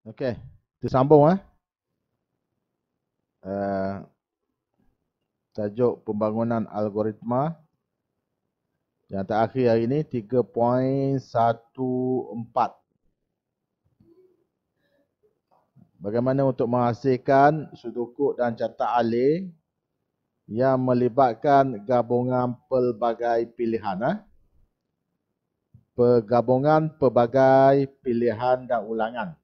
Okey, kita sambung eh. Uh, tajuk pembangunan algoritma yang terakhir hari ini 3.14 Bagaimana untuk menghasilkan sudoku dan carta alih yang melibatkan gabungan pelbagai pilihan eh? Pergabungan pelbagai pilihan dan ulangan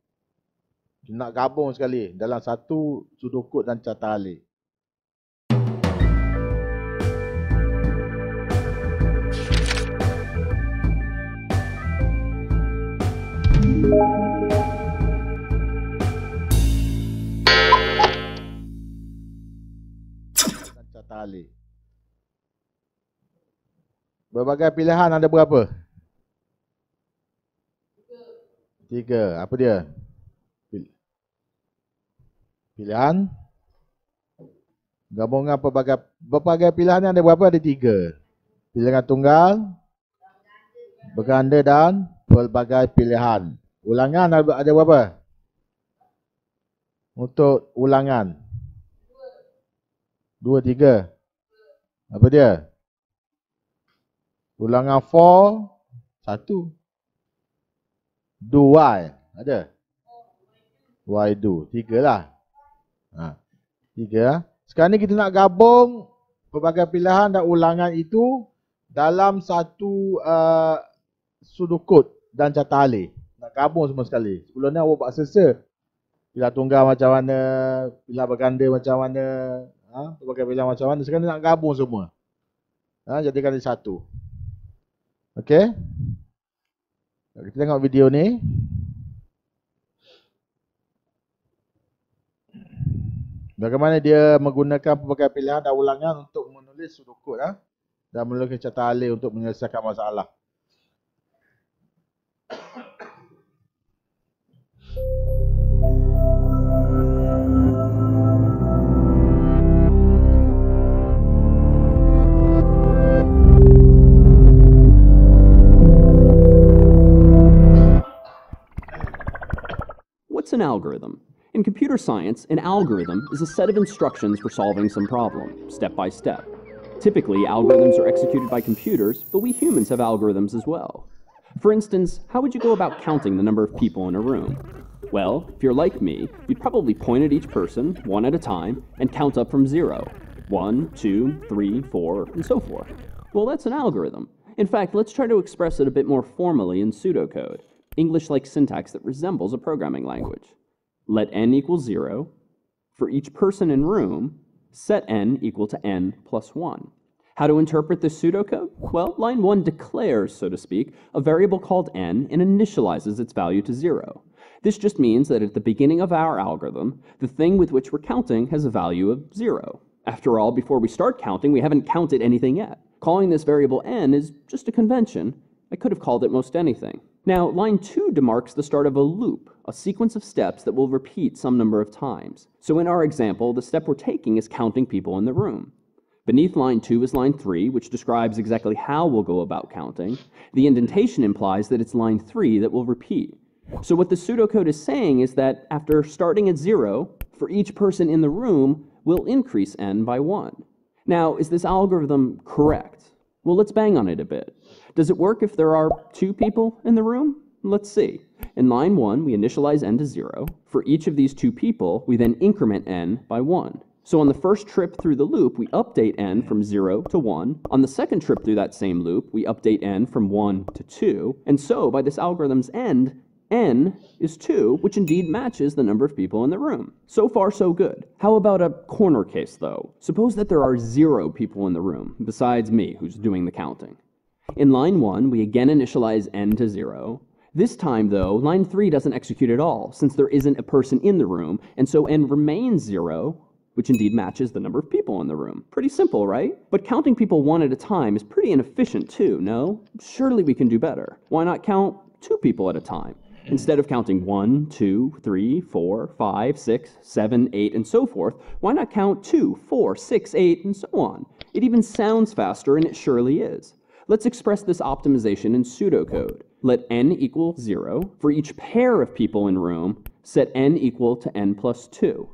nak gabung sekali dalam satu sudokut dan catat alik. tali. Berbagai pilihan ada berapa? Tiga. Tiga. Apa dia? pilihan. Gabungan pelbagai, berbagai pilihan yang ada berapa? Ada tiga. Pilihan tunggal, berganda dan pelbagai pilihan. Ulangan ada, ada berapa? Untuk ulangan. Dua, tiga. Apa dia? Ulangan four, satu. Do why? Ada? Why do? Tiga lah. Ha. Tiga. Sekarang ni kita nak gabung berbagai pilihan dan ulangan itu dalam satu uh, sudut kod dan catat alih. Nak gabung semua sekali. Sebelum ni awak buat selesa. Pilihan tunggal macam mana, pilihan berganda macam mana, ha? pelbagai pilihan macam mana. Sekarang ni nak gabung semua. Ha? Jadikan dia satu. Okey. Kita tengok video ni. Bagaimana dia menggunakan pelbagai pilihan dan ulangan untuk menulis sudut kod ha? dan menulis cerita alih untuk menyelesaikan masalah. What's an algorithm? In computer science, an algorithm is a set of instructions for solving some problem, step by step. Typically, algorithms are executed by computers, but we humans have algorithms as well. For instance, how would you go about counting the number of people in a room? Well, if you're like me, you'd probably point at each person, one at a time, and count up from zero. One, two, three, four, and so forth. Well, that's an algorithm. In fact, let's try to express it a bit more formally in pseudocode, English-like syntax that resembles a programming language let n equal 0. For each person in room, set n equal to n plus 1. How to interpret this pseudocode? Well, line 1 declares, so to speak, a variable called n and initializes its value to 0. This just means that at the beginning of our algorithm, the thing with which we're counting has a value of 0. After all, before we start counting, we haven't counted anything yet. Calling this variable n is just a convention, I could have called it most anything. Now, line 2 demarks the start of a loop, a sequence of steps that will repeat some number of times. So in our example, the step we're taking is counting people in the room. Beneath line 2 is line 3, which describes exactly how we'll go about counting. The indentation implies that it's line 3 that will repeat. So what the pseudocode is saying is that after starting at 0, for each person in the room, we'll increase n by 1. Now, is this algorithm correct? Well, let's bang on it a bit. Does it work if there are two people in the room? Let's see. In line 1, we initialize n to 0. For each of these two people, we then increment n by 1. So on the first trip through the loop, we update n from 0 to 1. On the second trip through that same loop, we update n from 1 to 2. And so, by this algorithm's end, N is 2, which indeed matches the number of people in the room. So far, so good. How about a corner case, though? Suppose that there are zero people in the room, besides me, who's doing the counting. In line 1, we again initialize n to 0. This time, though, line 3 doesn't execute at all, since there isn't a person in the room, and so n remains 0, which indeed matches the number of people in the room. Pretty simple, right? But counting people one at a time is pretty inefficient, too, no? Surely we can do better. Why not count two people at a time? Instead of counting 1, 2, 3, 4, 5, 6, 7, 8, and so forth, why not count 2, 4, 6, 8, and so on? It even sounds faster, and it surely is. Let's express this optimization in pseudocode. Let n equal 0 for each pair of people in room, set n equal to n plus 2.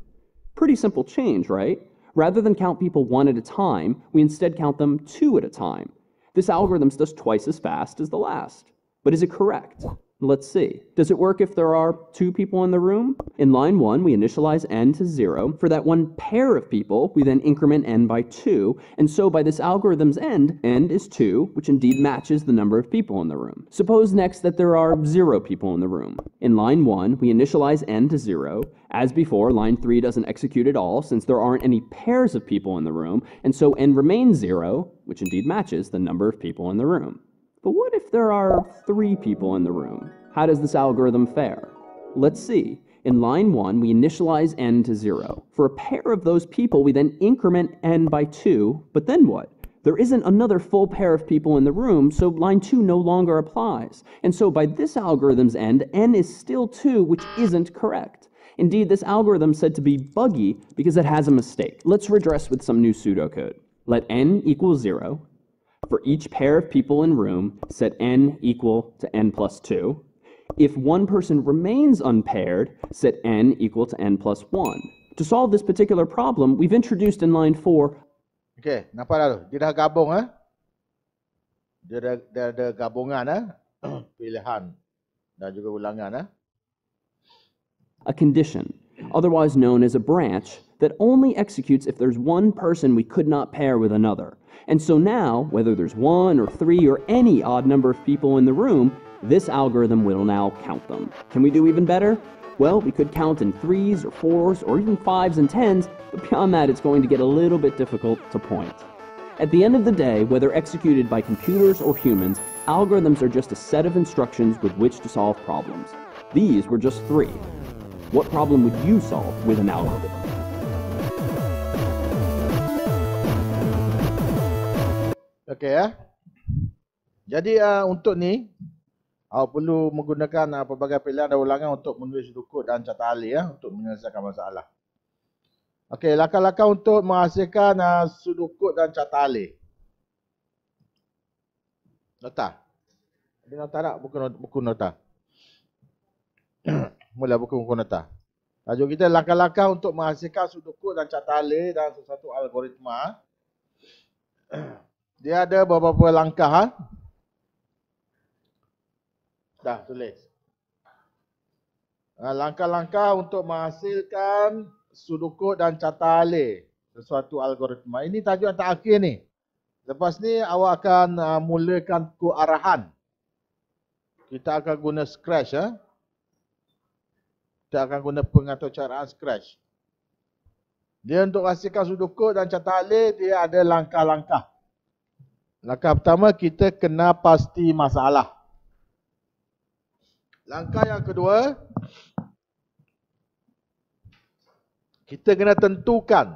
Pretty simple change, right? Rather than count people one at a time, we instead count them two at a time. This algorithm just twice as fast as the last. But is it correct? Let's see. Does it work if there are two people in the room? In line 1, we initialize n to 0. For that one pair of people, we then increment n by 2. And so by this algorithm's end, n is 2, which indeed matches the number of people in the room. Suppose next that there are 0 people in the room. In line 1, we initialize n to 0. As before, line 3 doesn't execute at all since there aren't any pairs of people in the room, and so n remains 0, which indeed matches the number of people in the room. But what if there are three people in the room? How does this algorithm fare? Let's see. In line 1, we initialize n to 0. For a pair of those people, we then increment n by 2, but then what? There isn't another full pair of people in the room, so line 2 no longer applies. And so by this algorithm's end, n is still 2, which isn't correct. Indeed, this algorithm is said to be buggy because it has a mistake. Let's redress with some new pseudocode. Let n equal 0, for each pair of people in room, set n equal to n plus 2. If one person remains unpaired, set n equal to n plus 1. To solve this particular problem, we've introduced in line 4... Okay, nampak dah tu? Dia dah gabung, eh? Dia dah, dah gabungan, eh? Pilihan dan juga ulangan, eh? A condition, otherwise known as a branch, that only executes if there's one person we could not pair with another. And so now, whether there's one or three or any odd number of people in the room, this algorithm will now count them. Can we do even better? Well, we could count in threes or fours or even fives and tens, but beyond that, it's going to get a little bit difficult to point. At the end of the day, whether executed by computers or humans, algorithms are just a set of instructions with which to solve problems. These were just three. What problem would you solve with an algorithm? Okey ya. Jadi uh, untuk ni awak perlu menggunakan uh, pelbagai pilihan dan ulangan untuk menulis rukut dan catat ahli ya untuk menyelesaikan masalah. Okey, langkah-langkah untuk menghasilkan uh, sudukut dan catat ahli. Nota. Ada nota tak buku buku nota? Mula buku buku nota. Tajuk kita langkah-langkah untuk menghasilkan sudukut dan catat ahli dan sesuatu algoritma. Ya. Dia ada beberapa langkah. Ha? Dah tulis. Ah, langkah-langkah untuk menghasilkan sudoku dan carta alih sesuatu algoritma. Ini tajuk tak terakhir ni. Lepas ni awak akan uh, mulakan ke arahan. Kita akan guna scratch. Eh? Kita akan guna pengaturcaraan scratch. Dia untuk hasilkan sudoku dan carta alih, dia ada langkah-langkah. Langkah pertama kita kena pasti masalah. Langkah yang kedua kita kena tentukan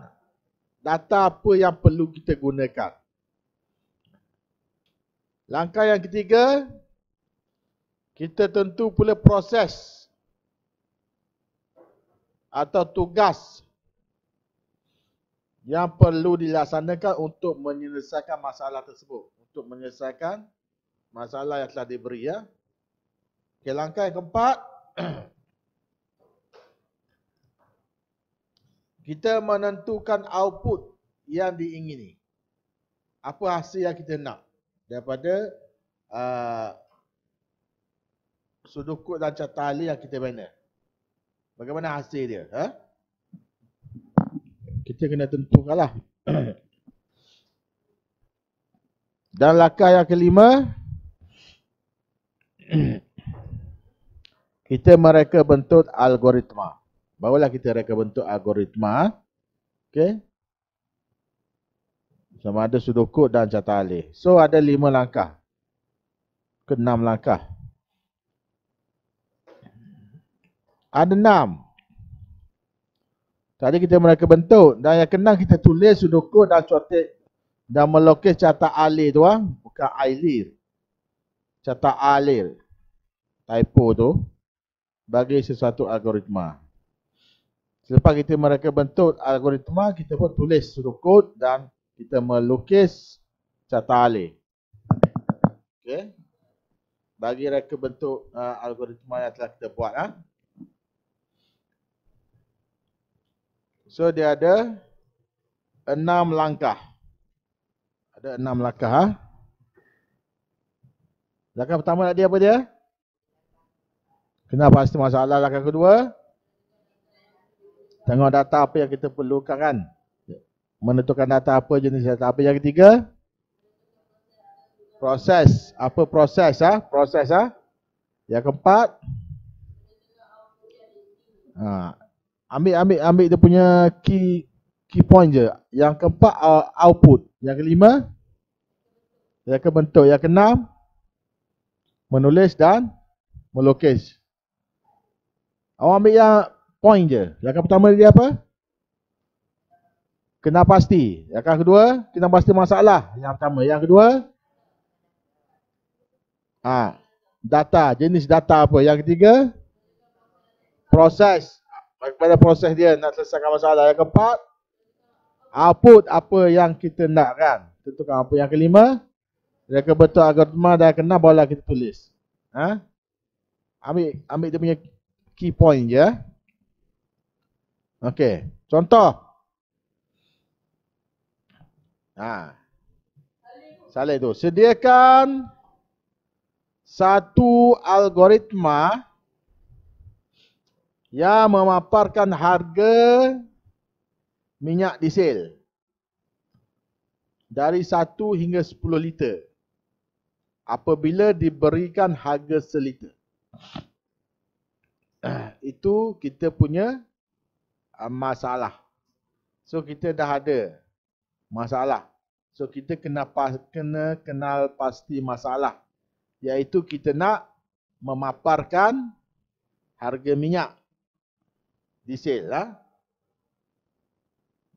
data apa yang perlu kita gunakan. Langkah yang ketiga kita tentu pula proses atau tugas yang perlu dilaksanakan untuk menyelesaikan masalah tersebut. Untuk menyelesaikan masalah yang telah diberi. Ya. Okay, langkah yang keempat. kita menentukan output yang diingini. Apa hasil yang kita nak daripada uh, sudukut dan catali yang kita bina. Bagaimana hasil dia? Huh? Ha? kita kena tentukanlah. Dan langkah yang kelima, kita mereka bentuk algoritma. Barulah kita mereka bentuk algoritma. Okey. Sama ada sudoku dan carta alih. So ada lima langkah. Ke langkah. Ada enam. Tadi kita mereka bentuk dan yang kena kita tulis sudoku dan cotek dan melukis catat alir tu ah bukan alir catat alir typo tu bagi sesuatu algoritma selepas kita mereka bentuk algoritma kita pun tulis sudoku dan kita melukis catat alir okey bagi reka bentuk uh, algoritma yang telah kita buat ah ha? So dia ada enam langkah. Ada enam langkah. Ha? Langkah pertama nak dia apa dia? Kenapa pasti masalah langkah kedua? Tengok data apa yang kita perlukan kan? Menentukan data apa jenis data. Apa yang ketiga? Proses. Apa proses? Ha? Proses. Ha? Yang keempat? Ha ambil ambil ambil dia punya key key point je. Yang keempat uh, output, yang kelima yang ke bentuk, yang keenam menulis dan melukis. Awak ambil yang point je. Yang ke pertama dia apa? Kena pasti. Yang ke kedua, kena pasti masalah. Yang pertama, yang kedua ah ha, data, jenis data apa? Yang ketiga proses bagaimana proses dia nak selesaikan masalah yang keempat output apa yang kita nak kan tentukan apa yang kelima reka betul algoritma dah kena bola kita tulis ha? ambil ambil dia punya key point je ya. Okey, contoh ha. salih tu sediakan satu algoritma Ya memaparkan harga minyak diesel dari 1 hingga 10 liter apabila diberikan harga seliter. Itu kita punya ah, masalah. So kita dah ada masalah. So kita kena kena kenal pasti masalah. Iaitu kita nak memaparkan harga minyak diesel lah.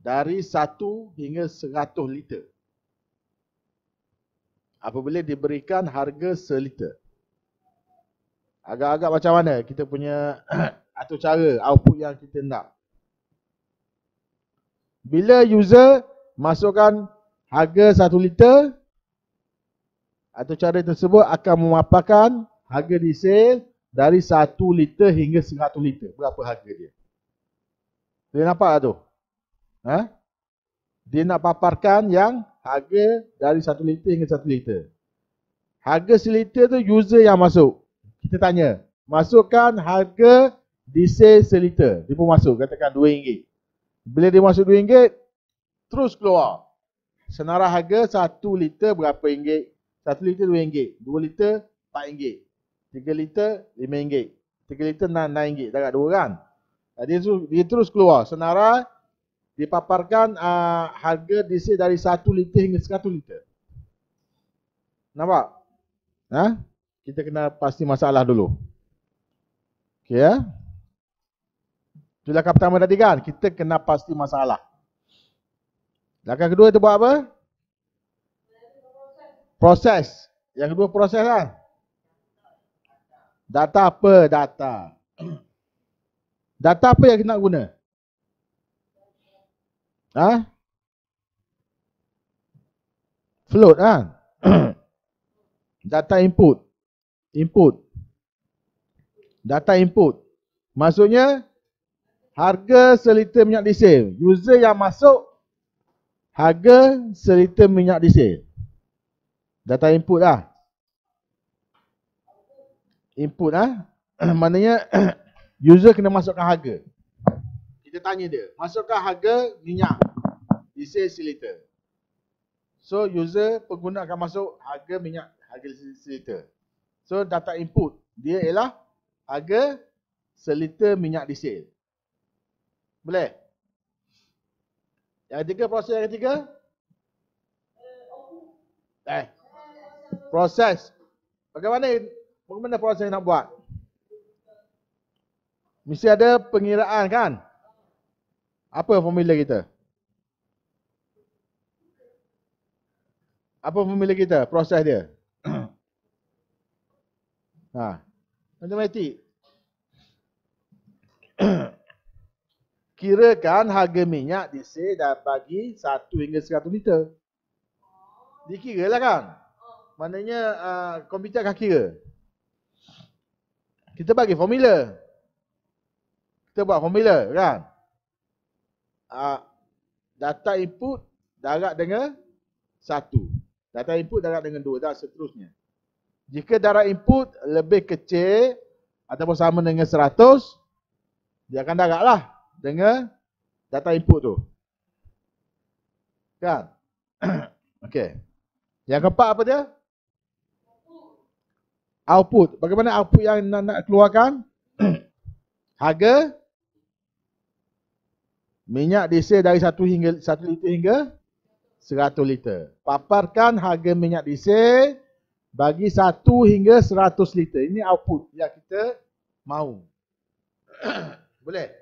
Dari 1 hingga 100 liter. Apabila diberikan harga seliter. Agak-agak macam mana kita punya atau cara output yang kita nak. Bila user masukkan harga 1 liter atau cara tersebut akan memaparkan harga diesel dari 1 liter hingga 100 liter. Berapa harga dia? Dia nampak tak tu? Ha? Dia nak paparkan yang harga dari satu liter hingga satu liter. Harga liter tu user yang masuk. Kita tanya. Masukkan harga diesel seliter. Dia pun masuk. Katakan RM2. Bila dia masuk RM2, terus keluar. Senarai harga satu liter berapa ringgit? Satu liter RM2. Dua liter RM4. Tiga liter RM5. Tiga liter RM6. Tak ada dua kan? Jadi ah, itu dia terus keluar senarai dipaparkan uh, harga DC dari 1 liter hingga 100 liter. Nampak? Ha? Kita kena pasti masalah dulu. Okey ya. Itu langkah pertama tadi kan? Kita kena pasti masalah. Langkah kedua itu buat apa? Proses. Yang kedua proses lah. Data apa? Data. Data apa yang kita nak guna? Ha? Float ha? Data input. Input. Data input. Maksudnya, harga seliter minyak diesel. User yang masuk, harga seliter minyak diesel. Data input lah. Input lah. Ha? Maknanya, User kena masukkan harga. Kita tanya dia, masukkan harga minyak di sales liter. So user pengguna akan masuk harga minyak harga seliter. So data input dia ialah harga seliter minyak diesel. Boleh? Yang ketiga proses yang ketiga? Eh. Proses. Bagaimana bagaimana proses nak buat? Mesti ada pengiraan kan? Apa formula kita? Apa formula kita? Proses dia. ha. Matematik. Kirakan harga minyak di C dan bagi 1 hingga 100 liter. Dikira lah kan? Maknanya uh, komputer akan kira. Kita bagi formula. Formula kita buat formula kan. Uh, data input darat dengan 1. Data input darat dengan 2 dan seterusnya. Jika darat input lebih kecil ataupun sama dengan 100, dia akan daratlah dengan data input tu. Kan? Okey. Yang keempat apa dia? Output. Bagaimana output yang nak, nak keluarkan? Harga Minyak diesel dari 1 hingga 1 liter hingga 100 liter. Paparkan harga minyak diesel bagi 1 hingga 100 liter. Ini output yang kita mahu. Boleh?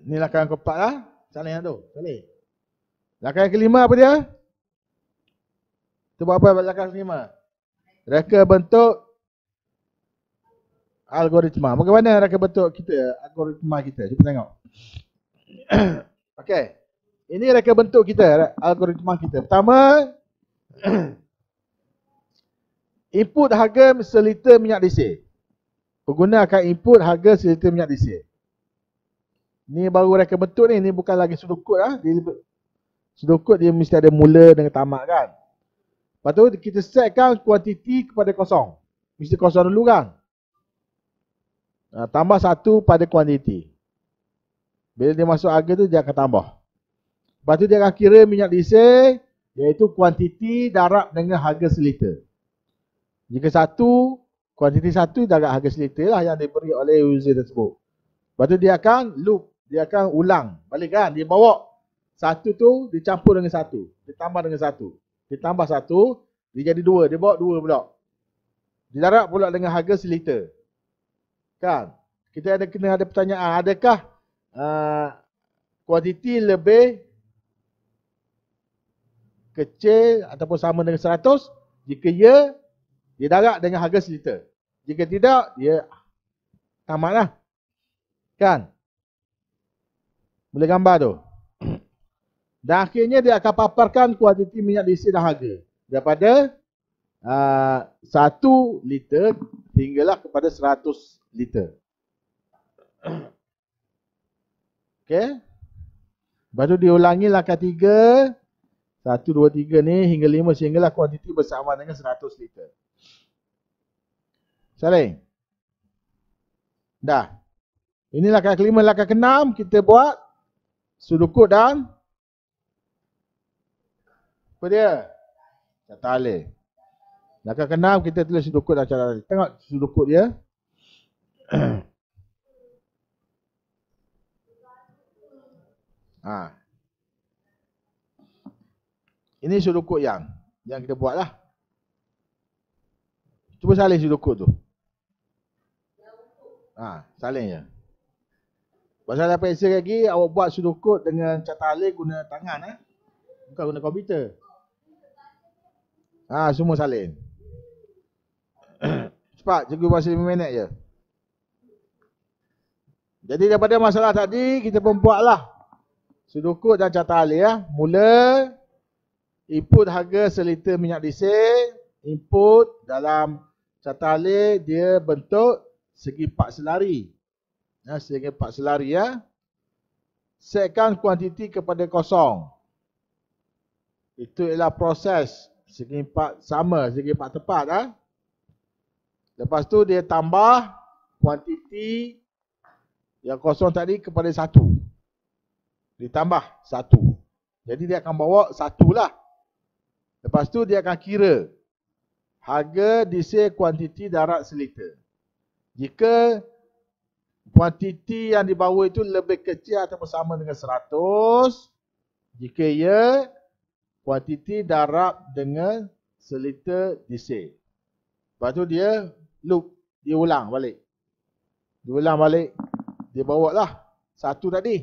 Ini lakaran keempat lah. Salah yang tu. Boleh? Lakaran kelima apa dia? Itu buat apa lakaran kelima? Reka bentuk algoritma. Bagaimana rakan bentuk kita algoritma kita? Cuba tengok. Okey. Ini rakan bentuk kita algoritma kita. Pertama input harga seliter minyak diesel. Pengguna akan input harga seliter minyak diesel. Ni baru rakan bentuk ni, ni bukan lagi sudut kod ah. Sudut kod dia mesti ada mula dengan tamat kan. Lepas tu kita setkan kuantiti kepada kosong. Mesti kosong dulu kan. Uh, tambah satu pada kuantiti. Bila dia masuk harga tu, dia akan tambah. Lepas tu dia akan kira minyak diesel, iaitu kuantiti darab dengan harga seliter. Jika satu, kuantiti satu darab harga seliter lah yang diberi oleh user tersebut. Lepas tu dia akan loop, dia akan ulang. Balik kan, dia bawa satu tu, dicampur dengan satu. Ditambah dengan satu. Ditambah satu, dia jadi dua. Dia bawa dua pula. Dia darab pula dengan harga seliter. Kan? Kita ada kena ada pertanyaan, adakah uh, kuantiti lebih kecil ataupun sama dengan 100? Jika ya, dia darat dengan harga seliter. Jika tidak, dia tamatlah. Kan? Boleh gambar tu? Dan akhirnya dia akan paparkan kuantiti minyak diisi dan harga. Daripada Ah, satu uh, liter hinggalah kepada seratus liter. Okay. Lepas tu diulangi langkah tiga. Satu, dua, tiga ni hingga lima sehinggalah kuantiti bersama dengan seratus liter. Salih. Dah. Ini langkah kelima, langkah keenam kita buat. Sudukut dan. Apa dia? Tak talih. Langkah ke-6 kita tulis sudukut dalam cara tadi. Tengok sudukut dia. ha. Ini sudukut yang yang kita buatlah. Cuba salin sudukut tu. Ha, salin je. Pasal ada pensel lagi, awak buat sudukut dengan cat alih guna tangan. Eh? Bukan guna komputer. Ha, semua salin. Cepat, cikgu masih lima minit je. Jadi daripada masalah tadi, kita pun buatlah sudoku dan catat alih. Ya. Mula, input harga seliter minyak diesel, input dalam catat alih, dia bentuk segi part selari. Ya, segi part selari. Ya. Setkan kuantiti kepada kosong. Itu ialah proses segi part sama, segi part tepat. Ya. Lepas tu dia tambah kuantiti yang kosong tadi kepada satu. Ditambah satu. Jadi dia akan bawa satu lah. Lepas tu dia akan kira harga disir kuantiti darat seliter. Jika kuantiti yang dibawa itu lebih kecil atau sama dengan seratus, Jika ia kuantiti darab dengan seliter disir. Lepas tu dia loop dia ulang balik dia ulang balik dia bawa lah satu tadi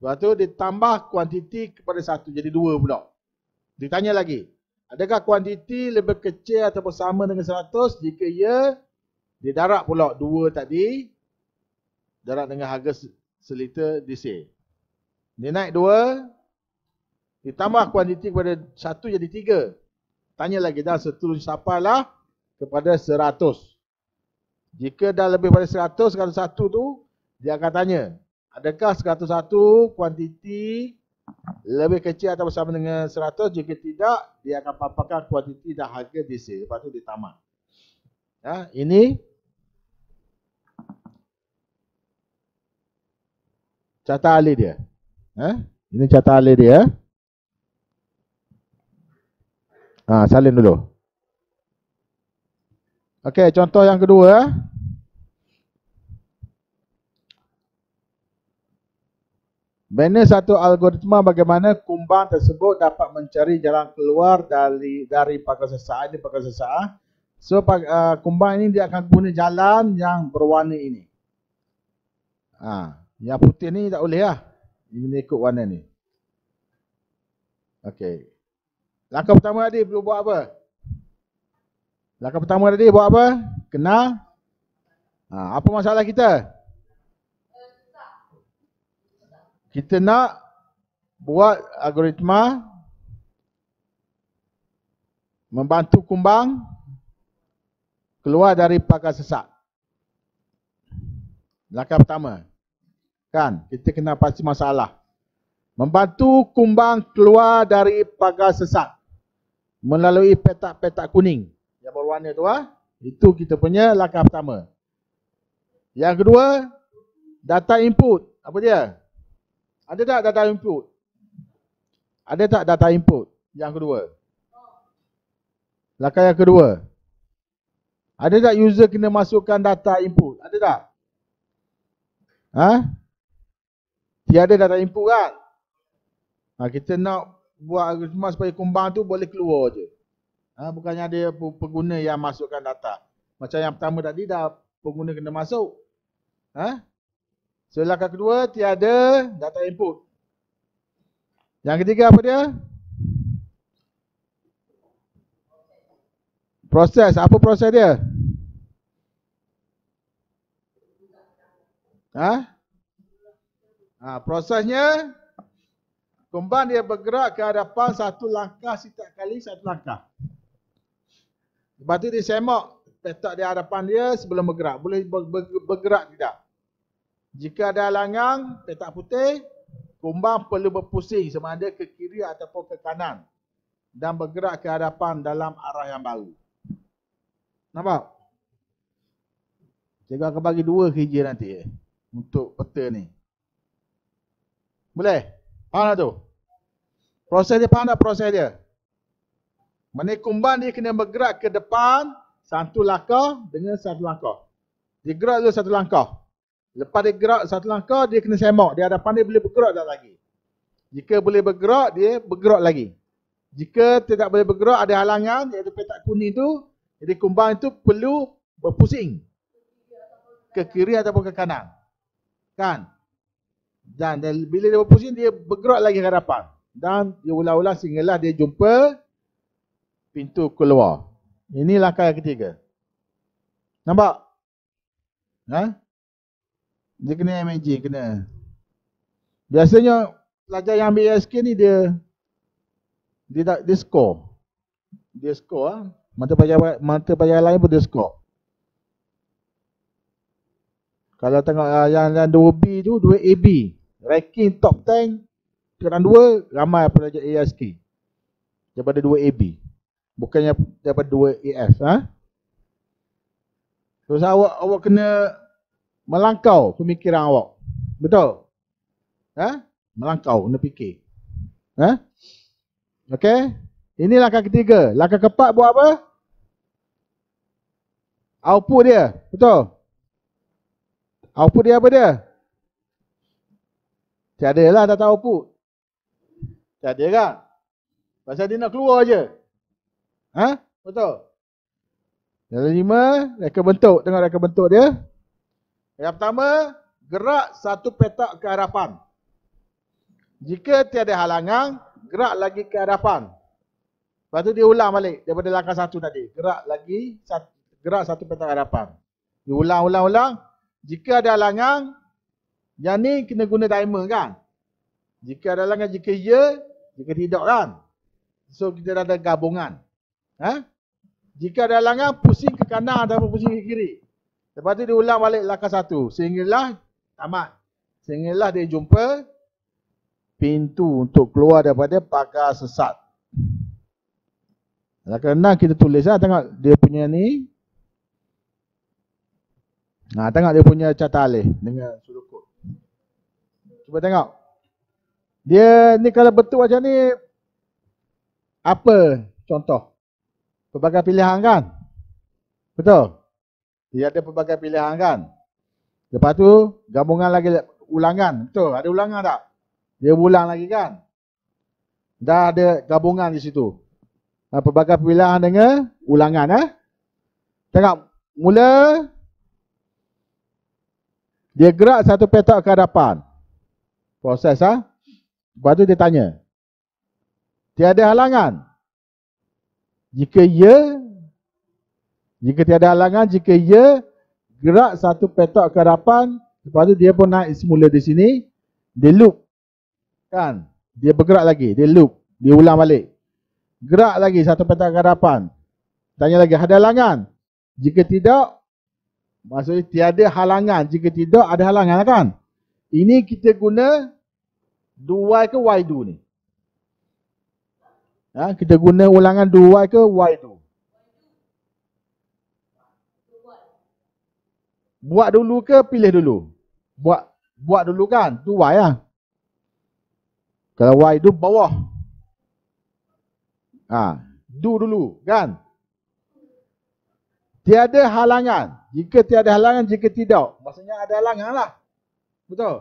lepas tu dia tambah kuantiti kepada satu jadi dua pula dia tanya lagi adakah kuantiti lebih kecil ataupun sama dengan seratus jika ia dia darab pula dua tadi darab dengan harga seliter DC dia naik dua ditambah kuantiti kepada satu jadi tiga tanya lagi dah seterusnya siapalah kepada 100. Jika dah lebih daripada 100, 101 tu, dia akan tanya, adakah 101 kuantiti lebih kecil atau sama dengan 100? Jika tidak, dia akan paparkan kuantiti dan harga DC, sini. Lepas tu dia tamat. Ya, ini catat alih dia. Ha? Ini catat alih dia. Ha, salin dulu. Okey, contoh yang kedua. Eh. Benda satu algoritma bagaimana kumbang tersebut dapat mencari jalan keluar dari dari pagar sesaah ini pagar sesaah. Eh. So uh, kumbang ini dia akan guna jalan yang berwarna ini. Ha, yang putih ni tak boleh lah. Ini ikut warna ni. Okey. Langkah pertama tadi perlu buat apa? Langkah pertama tadi buat apa? Kenal. Ha, apa masalah kita? Kita nak buat algoritma membantu kumbang keluar dari pagar sesak. Langkah pertama. Kan? Kita kena pasti masalah. Membantu kumbang keluar dari pagar sesat melalui petak-petak kuning warna tu ah. Itu kita punya langkah pertama. Yang kedua, data input. Apa dia? Ada tak data input? Ada tak data input? Yang kedua. Langkah yang kedua. Ada tak user kena masukkan data input? Ada tak? Ha? Tiada data input kan? Ha, kita nak buat semua supaya kumbang tu boleh keluar je. Ha, bukannya ada pengguna yang masukkan data. Macam yang pertama tadi dah pengguna kena masuk. Ha? So langkah kedua tiada data input. Yang ketiga apa dia? Proses. Apa proses dia? Ha? Ha, prosesnya kumpulan dia bergerak ke hadapan satu langkah setiap kali satu langkah. Lepas tu dia semak petak di hadapan dia sebelum bergerak. Boleh bergerak tidak. Jika ada langang, petak putih, kumbang perlu berpusing sama ada ke kiri ataupun ke kanan. Dan bergerak ke hadapan dalam arah yang baru. Nampak? Cikgu akan bagi dua kerja nanti eh, untuk peta ni. Boleh? Faham tu? Proses dia, faham tak proses dia? Menekumban dia kena bergerak ke depan satu langkah dengan satu langkah. Dia gerak dulu satu langkah. Lepas dia gerak satu langkah, dia kena semak. Di hadapan dia boleh bergerak tak lagi. Jika boleh bergerak, dia bergerak lagi. Jika tidak boleh bergerak, ada halangan, iaitu petak kuning tu, jadi kumbang itu perlu berpusing. Ke kiri ataupun ke kanan. Kan? Dan, dan bila dia berpusing, dia bergerak lagi ke hadapan. Dan dia ulang-ulang sehinggalah dia jumpa pintu keluar. Ini langkah yang ketiga. Nampak? Ha? Dia kena MNG, kena. Biasanya pelajar yang ambil ASK ni dia dia tak dia skor. Dia skor ah. Ha? Mata pelajaran mata pelajaran lain pun dia skor. Kalau tengok uh, yang yang 2B tu, 2AB, ranking top 10 kena 2 ramai pelajar ASK daripada 2AB. Bukannya dapat dua AF. Ha? So awak awak kena melangkau pemikiran awak. Betul? Ha? Melangkau, kena fikir. Ha? Okay? Ini langkah ketiga. Langkah keempat buat apa? Output dia. Betul? Output dia apa dia? Tiada lah, tak tahu output. Tiada kan? Pasal dia nak keluar je. Ha? Betul? Yang lima, reka bentuk. Tengok reka bentuk dia. Yang pertama, gerak satu petak ke hadapan. Jika tiada halangan, gerak lagi ke hadapan. Lepas tu diulang balik daripada langkah satu tadi. Gerak lagi, gerak satu petak ke hadapan. Diulang, ulang, ulang. Jika ada halangan, yang ni kena guna timer kan? Jika ada halangan, jika ya, jika tidak kan? So kita dah ada gabungan. Ha? Jika ada halangan, pusing ke kanan atau pusing ke kiri. Lepas tu diulang balik langkah satu. Sehinggalah tamat. Sehinggalah dia jumpa pintu untuk keluar daripada pagar sesat. Langkah enam kita tulis lah. Tengok dia punya ni. Nah, ha, tengok dia punya cat alih dengan sudokot. Cuba tengok. Dia ni kalau betul macam ni, apa contoh? pelbagai pilihan kan? Betul? Dia ada pelbagai pilihan kan? Lepas tu, gabungan lagi ulangan. Betul? Ada ulangan tak? Dia ulang lagi kan? Dah ada gabungan di situ. Pelbagai pilihan dengan ulangan. Eh? Tengok. Mula. Dia gerak satu petak ke hadapan. Proses. Ha? Lepas tu dia tanya. Tiada halangan. Jika ya, jika tiada halangan, jika ya, gerak satu petak ke hadapan, lepas tu dia pun naik semula di sini, dia loop. Kan? Dia bergerak lagi, dia loop. Dia ulang balik. Gerak lagi satu petak ke hadapan. Tanya lagi, ada halangan? Jika tidak, maksudnya tiada halangan. Jika tidak, ada halangan lah kan? Ini kita guna dua ke wide ni? Ha, kita guna ulangan do y ke y tu? Buat dulu ke pilih dulu? Buat buat dulu kan? Tu y lah. Kalau y tu bawah. Ha, do dulu kan? Tiada halangan. Jika tiada halangan, jika tidak. Maksudnya ada halangan lah. Betul?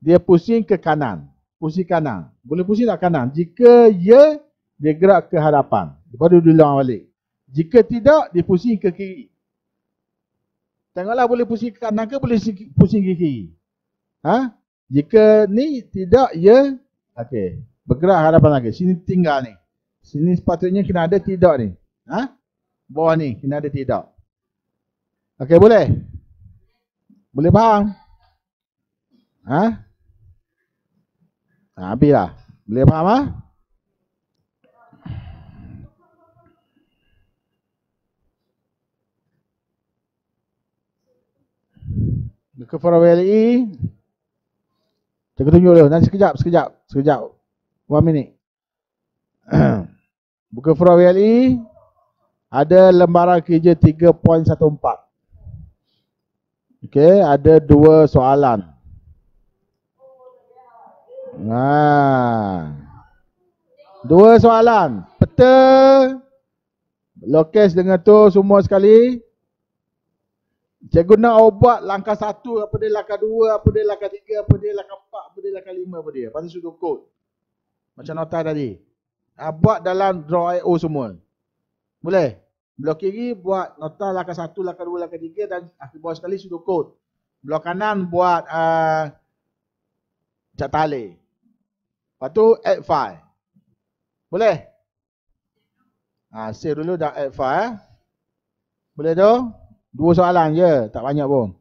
Dia pusing ke kanan pusi kanan. Boleh pusing tak kanan? Jika ya, dia gerak ke hadapan. Lepas tu dia balik. Jika tidak, dia pusi ke kiri. Tengoklah boleh pusing ke kanan ke boleh pusing ke kiri. Ha? Jika ni tidak, ya. Okey. Bergerak hadapan lagi. Sini tinggal ni. Sini sepatutnya kena ada tidak ni. Ha? Bawah ni kena ada tidak. Okey boleh? Boleh faham? Ha? Ha, habislah. Boleh faham lah? Kepala WLI e. Cikgu tunjuk dulu. Nanti sekejap, sekejap, sekejap. One minit. Buka Fura WLE ada lembaran kerja 3.14. Okey, ada dua soalan. Nah. Dua soalan. Peta. Lokes dengan tu semua sekali. Cikgu nak ubat langkah satu, apa dia langkah dua, apa dia langkah tiga, apa dia langkah empat, apa dia langkah lima, apa dia. Pasal sudut kod. Macam nota tadi. Ha, buat dalam draw IO semua. Boleh? Blok kiri buat nota langkah satu, langkah dua, langkah tiga dan akhir bawah sekali sudut kod. Blok kanan buat uh, ah, cat talih. Lepas tu add file. Boleh? Ha, save dulu dah add file. Eh? Boleh tu? Dua soalan je. Tak banyak pun.